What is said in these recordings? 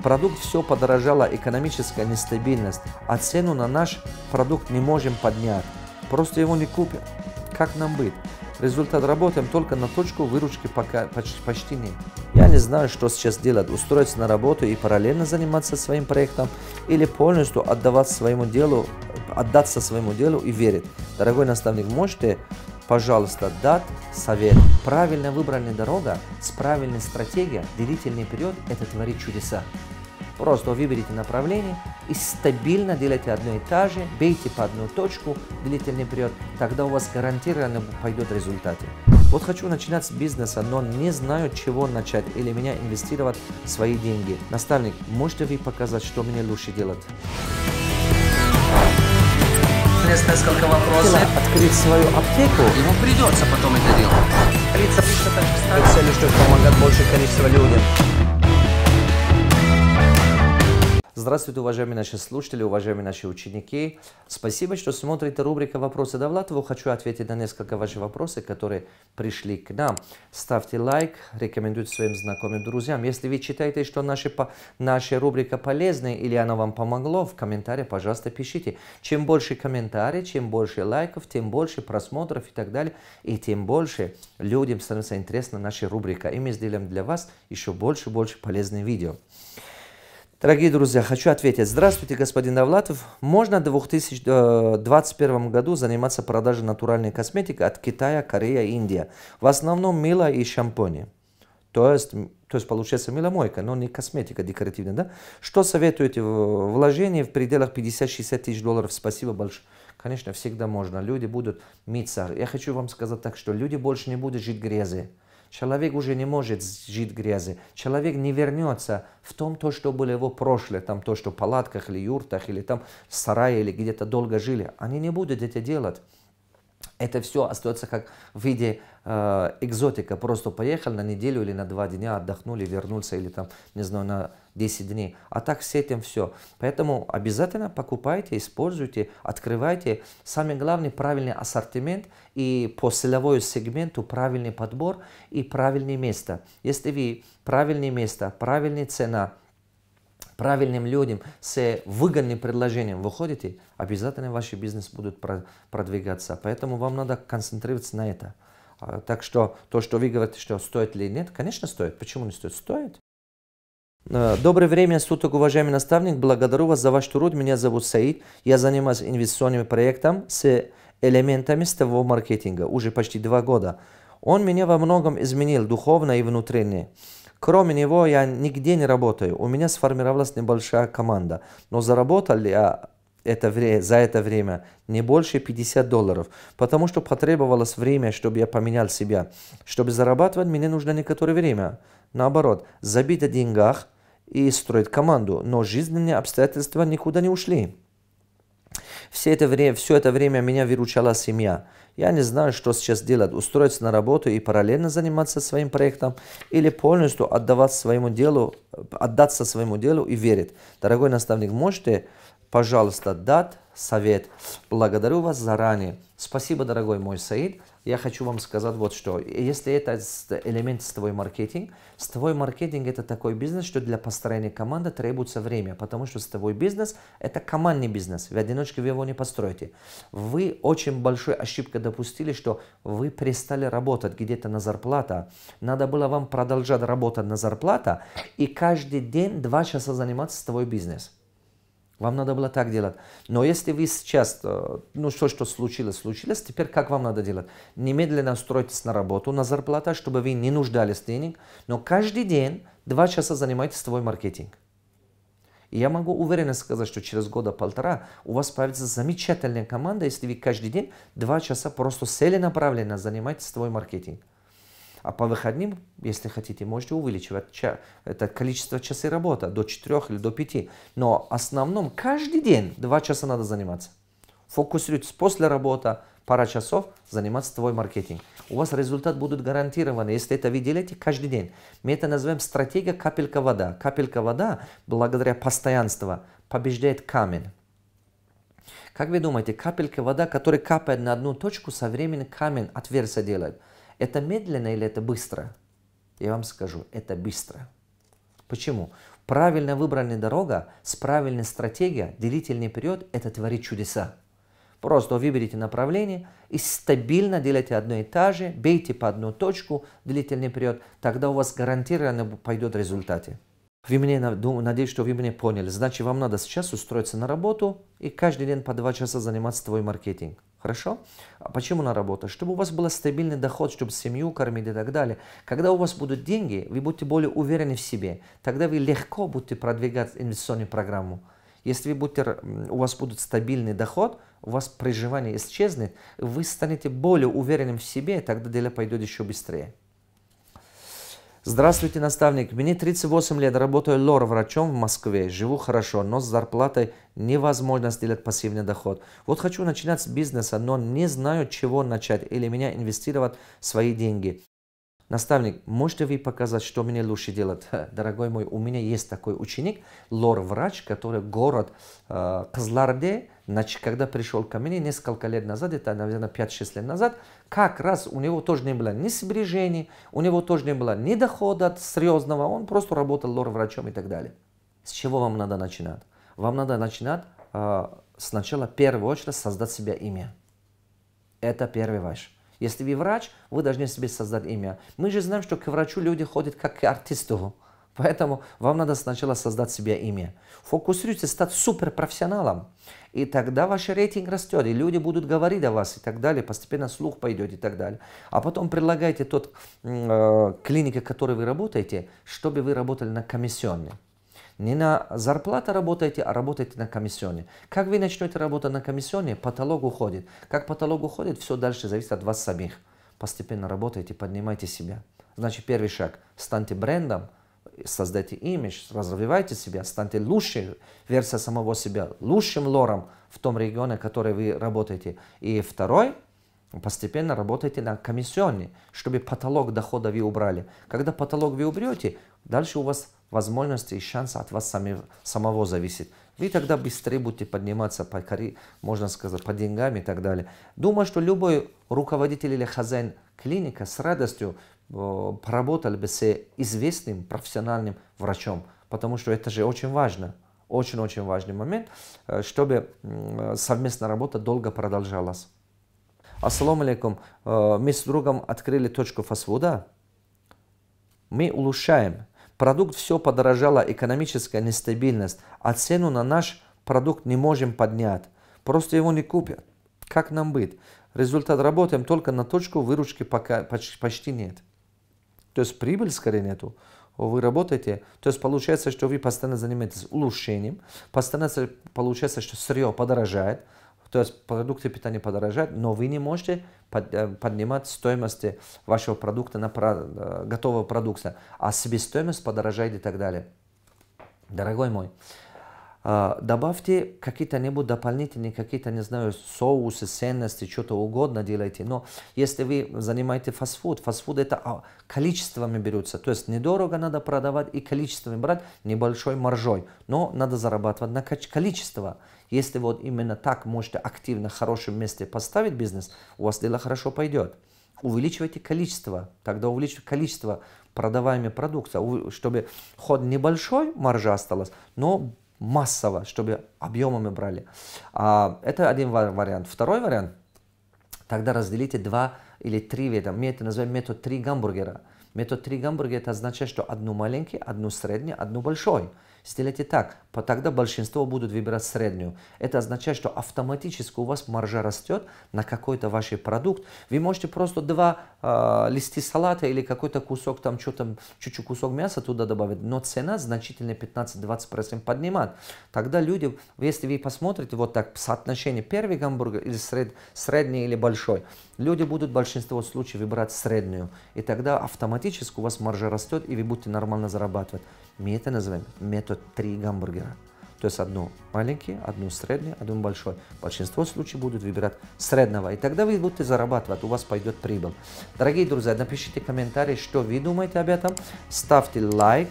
продукт все подорожало, экономическая нестабильность, а цену на наш продукт не можем поднять. Просто его не купят. Как нам быть? Результат работаем только на точку, выручки пока почти, почти нет. Я не знаю, что сейчас делать, устроиться на работу и параллельно заниматься своим проектом или полностью отдавать своему делу, отдаться своему делу и верить. Дорогой наставник, можете, пожалуйста, дать совет? Правильно выбранная дорога с правильной стратегией длительный период – это творит чудеса. Просто выберите направление и стабильно делайте одно и то же, бейте по одну точку длительный период, тогда у вас гарантированно пойдет результаты. Вот хочу начинать с бизнеса, но не знаю, чего начать или меня инвестировать свои деньги. Наставник, можете вы показать, что мне лучше делать? несколько вопросов. открыть свою аптеку. Ему придется потом это делать. Стремится выше так Целью, чтобы помогать большее количество людям. Здравствуйте, уважаемые наши слушатели, уважаемые наши ученики. Спасибо, что смотрите рубрика «Вопросы Давлатову». Хочу ответить на несколько ваших вопросов, которые пришли к нам. Ставьте лайк, рекомендуйте своим знакомым друзьям. Если вы считаете, что наши, наша рубрика полезна или она вам помогла, в комментариях, пожалуйста, пишите. Чем больше комментариев, чем больше лайков, тем больше просмотров и так далее, и тем больше людям становится интересна наша рубрика. И мы сделаем для вас еще больше и больше полезных видео. Дорогие друзья, хочу ответить. Здравствуйте, господин Давлатов. Можно в 2021 э, году заниматься продажей натуральной косметики от Китая, Корея, Индия? В основном мыло и шампуни. То есть, то есть получается мыломойка, но не косметика декоративная. Да? Что советуете? Вложение в пределах 50-60 тысяч долларов. Спасибо большое. Конечно, всегда можно. Люди будут миться. Я хочу вам сказать так, что люди больше не будут жить грязью. Человек уже не может жить грязи. Человек не вернется в том, то, что было его прошлое, там то, что в палатках или юртах, или там в сарае, или где-то долго жили. Они не будут это делать это все остается как в виде э, экзотика. Просто поехал на неделю или на два дня, отдохнули, вернулся или там, не знаю, на 10 дней. А так с этим все. Поэтому обязательно покупайте, используйте, открывайте. Самое главное, правильный ассортимент и по целевому сегменту правильный подбор и правильное место. Если вы правильное место, правильная цена – правильным людям, с выгодным предложением выходите, обязательно ваши бизнес будет продвигаться. Поэтому вам надо концентрироваться на это. А, так что то, что вы говорите, что стоит или нет, конечно стоит. Почему не стоит? Стоит. А, доброе время суток, уважаемый наставник. Благодарю вас за ваш труд. Меня зовут Саид. Я занимаюсь инвестиционным проектом с элементами сетевого маркетинга уже почти два года. Он меня во многом изменил духовно и внутренне. Кроме него я нигде не работаю. У меня сформировалась небольшая команда. Но заработал я а, это, за это время не больше 50 долларов, потому что потребовалось время, чтобы я поменял себя. Чтобы зарабатывать, мне нужно некоторое время. Наоборот, забить о деньгах и строить команду, но жизненные обстоятельства никуда не ушли. Все это время, все это время меня выручала семья. Я не знаю, что сейчас делать, устроиться на работу и параллельно заниматься своим проектом или полностью отдавать своему делу, э, отдаться своему делу и верить. Дорогой наставник, можете, пожалуйста, дать совет. Благодарю вас заранее. Спасибо, дорогой мой Саид. Я хочу вам сказать вот что. Если это элемент с твой маркетинг, с твой маркетинг это такой бизнес, что для построения команды требуется время, потому что с твой бизнес это командный бизнес. В одиночке вы его не построите. Вы очень большой ошибка допустили, что вы перестали работать где-то на зарплата. Надо было вам продолжать работать на зарплата и каждый день два часа заниматься с твой бизнес вам надо было так делать. Но если вы сейчас, э, ну что, что случилось, случилось, теперь как вам надо делать? Немедленно устройтесь на работу, на зарплату, чтобы вы не нуждались в денег, но каждый день два часа занимайтесь свой маркетинг. И я могу уверенно сказать, что через года полтора у вас появится замечательная команда, если вы каждый день два часа просто целенаправленно занимаетесь свой маркетинг. А по выходным, если хотите, можете увеличивать это количество часов работы до 4 или до 5. Но в основном каждый день 2 часа надо заниматься. Фокусируйтесь после работы, пара часов заниматься твой маркетинг. У вас результат будут гарантированы, если это вы делаете каждый день. Мы это называем стратегия капелька вода. Капелька вода, благодаря постоянству, побеждает камень. Как вы думаете, капелька вода, которая капает на одну точку, со временем камень отверстие делает – это медленно или это быстро? Я вам скажу, это быстро. Почему? Правильно выбранная дорога с правильной стратегией, длительный период – это творить чудеса. Просто выберите направление и стабильно делайте одно и то же, бейте по одну точку длительный период, тогда у вас гарантированно пойдет результаты. Вы меня, надеюсь, что вы меня поняли. Значит, вам надо сейчас устроиться на работу и каждый день по два часа заниматься твой маркетинг. Хорошо? А почему на работу? Чтобы у вас был стабильный доход, чтобы семью кормить и так далее. Когда у вас будут деньги, вы будете более уверены в себе. Тогда вы легко будете продвигать инвестиционную программу. Если вы будете, у вас будет стабильный доход, у вас приживание исчезнет, вы станете более уверенным в себе, тогда дело пойдет еще быстрее. Здравствуйте, наставник. Мне 38 лет, работаю лор-врачом в Москве, живу хорошо, но с зарплатой невозможно сделать пассивный доход. Вот хочу начинать с бизнеса, но не знаю, чего начать или меня инвестировать свои деньги. Наставник, можете вы показать, что мне лучше делать? Дорогой мой, у меня есть такой ученик, лор-врач, который город э, Кызларде, значит, когда пришел ко мне несколько лет назад, это, наверное, 5-6 лет назад, как раз у него тоже не было ни сбережений, у него тоже не было ни дохода серьезного, он просто работал лор-врачом и так далее. С чего вам надо начинать? Вам надо начинать э, сначала, в первую очередь, создать себе имя. Это первый ваш. Если вы врач, вы должны себе создать имя. Мы же знаем, что к врачу люди ходят как к артисту. Поэтому вам надо сначала создать себе имя. Фокусируйтесь стать суперпрофессионалом. И тогда ваш рейтинг растет, и люди будут говорить о вас и так далее, постепенно слух пойдет и так далее. А потом предлагайте тот э, клинике, в которой вы работаете, чтобы вы работали на комиссионный. Не на зарплату работаете, а работаете на комиссионе. Как вы начнете работать на комиссионе, потолок уходит. Как потолок уходит, все дальше зависит от вас самих. Постепенно работайте, поднимайте себя. Значит, первый шаг. Станьте брендом, создайте имидж, развивайте себя, станьте лучшей версией самого себя, лучшим лором в том регионе, в котором вы работаете. И второй постепенно работайте на комиссионе, чтобы потолок дохода вы убрали. Когда потолок вы уберете, Дальше у вас возможности и шансы от вас сами, самого зависит. Вы тогда быстрее будете подниматься по карьере, можно сказать, по деньгам и так далее. Думаю, что любой руководитель или хозяин клиника с радостью э, поработал бы с известным профессиональным врачом, потому что это же очень важно, очень-очень важный момент, э, чтобы совместная работа долго продолжалась. Ассаламу алейкум. Э, мы с другом открыли точку фастфуда. Мы улучшаем продукт все подорожало, экономическая нестабильность, а цену на наш продукт не можем поднять. Просто его не купят. Как нам быть? Результат работаем только на точку выручки пока почти нет. То есть прибыль скорее нету. Вы работаете, то есть получается, что вы постоянно занимаетесь улучшением, постоянно получается, что сырье подорожает, то есть продукты питания подорожают, но вы не можете под, э, поднимать стоимость вашего продукта на э, готового продукта, а себестоимость подорожает и так далее. Дорогой мой, а, добавьте какие-то-нибудь дополнительные, какие-то, не знаю, соусы, ценности, что-то угодно делайте. Но если вы занимаете фастфуд, фастфуд это а, количествами берется. То есть недорого надо продавать и количествами брать, небольшой маржой. Но надо зарабатывать на количество. Если вот именно так можете активно в хорошем месте поставить бизнес, у вас дело хорошо пойдет. Увеличивайте количество, тогда увеличивайте количество продаваемой продукции, а чтобы хоть небольшой, маржа осталась, но массово, чтобы объемами брали. А, это один вариант. Второй вариант, тогда разделите два или три вида. Мы это называем метод три гамбургера. Метод три гамбургера это означает, что одну маленький, одну средний, одну большой. Сделайте так, тогда большинство будут выбирать среднюю. Это означает, что автоматически у вас маржа растет на какой-то ваш продукт. Вы можете просто два э, а, листи салата или какой-то кусок там, что там, чуть-чуть кусок мяса туда добавить, но цена значительно 15-20% поднимает. Тогда люди, если вы посмотрите вот так соотношение первый гамбургер или сред, средний или большой, люди будут в большинстве случаев выбирать среднюю. И тогда автоматически у вас маржа растет и вы будете нормально зарабатывать. Мы это называем метод три гамбургера. То есть одну маленький, одну средний, одну большой. Большинство случаев будут выбирать среднего. И тогда вы будете зарабатывать, у вас пойдет прибыль. Дорогие друзья, напишите комментарии, что вы думаете об этом. Ставьте лайк.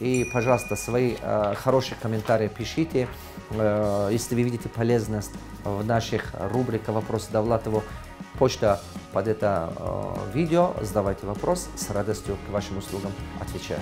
И, пожалуйста, свои э, хорошие комментарии пишите. Э, если вы видите полезность в наших рубриках «Вопросы Довлатову», почта под это э, видео, задавайте вопрос, с радостью к вашим услугам отвечаю.